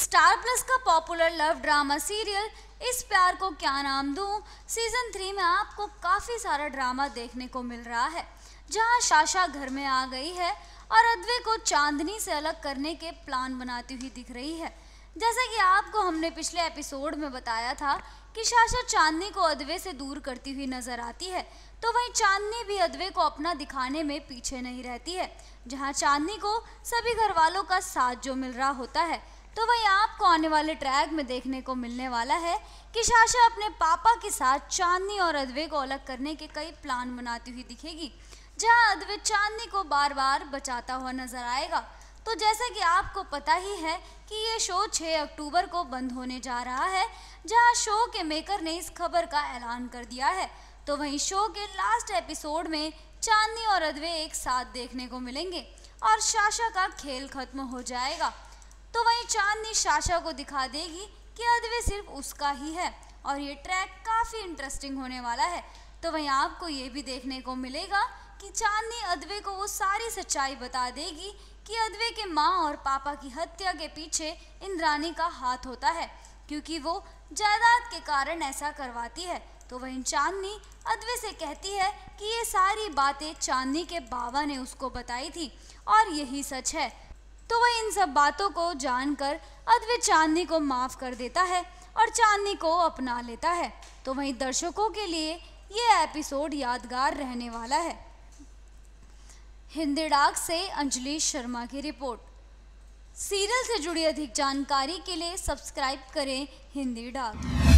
star Plus का popular love drama serial Iss Pyaar को क्या नाम दूं सीज़न थ्री में आपको काफ़ी सारा ड्रामा देखने को मिल रहा है जहां शाशा घर में आ गई है और अद्वे को चांदनी से अलग करने के प्लान बनाती हुई दिख रही है जैसा कि आपको हमने पिछले एपिसोड में बताया था कि शाशा चांदनी को अद्वे से दूर करती हुई नजर आती है तो वहीं चांदनी भी अद्वे को अपना दिखाने में पीछे नहीं रहती है जहां चांदनी को सभी घर वालों का साथ जो मिल रहा होता है तो वही आपको आने वाले ट्रैक में देखने को मिलने वाला है कि शाशा अपने पापा के साथ चांदनी और अदवे को अलग करने के कई प्लान बनाती हुई दिखेगी जहां अदवे चांदनी को बार बार बचाता हुआ नजर आएगा तो जैसा कि आपको पता ही है कि ये शो 6 अक्टूबर को बंद होने जा रहा है जहां शो के मेकर ने इस खबर का ऐलान कर दिया है तो वहीं शो के लास्ट एपिसोड में चांदनी और अदवे एक साथ देखने को मिलेंगे और शाशा का खेल खत्म हो जाएगा तो वही चांदनी शाशा को दिखा देगी कि अदवे सिर्फ उसका ही है और ये ट्रैक काफ़ी इंटरेस्टिंग होने वाला है तो वही आपको ये भी देखने को मिलेगा कि चांदनी अदवे को वो सारी सच्चाई बता देगी कि अदवे के माँ और पापा की हत्या के पीछे इंद्राणी का हाथ होता है क्योंकि वो जायदाद के कारण ऐसा करवाती है तो वही चांदनी अदवे से कहती है कि ये सारी बातें चांदनी के बाबा ने उसको बताई थी और यही सच है तो वह इन सब बातों को जानकर अद्वे चांदनी को माफ़ कर देता है और चांदनी को अपना लेता है तो वहीं दर्शकों के लिए ये एपिसोड यादगार रहने वाला है हिंदी डाक से अंजलि शर्मा की रिपोर्ट सीरियल से जुड़ी अधिक जानकारी के लिए सब्सक्राइब करें हिंदी डाक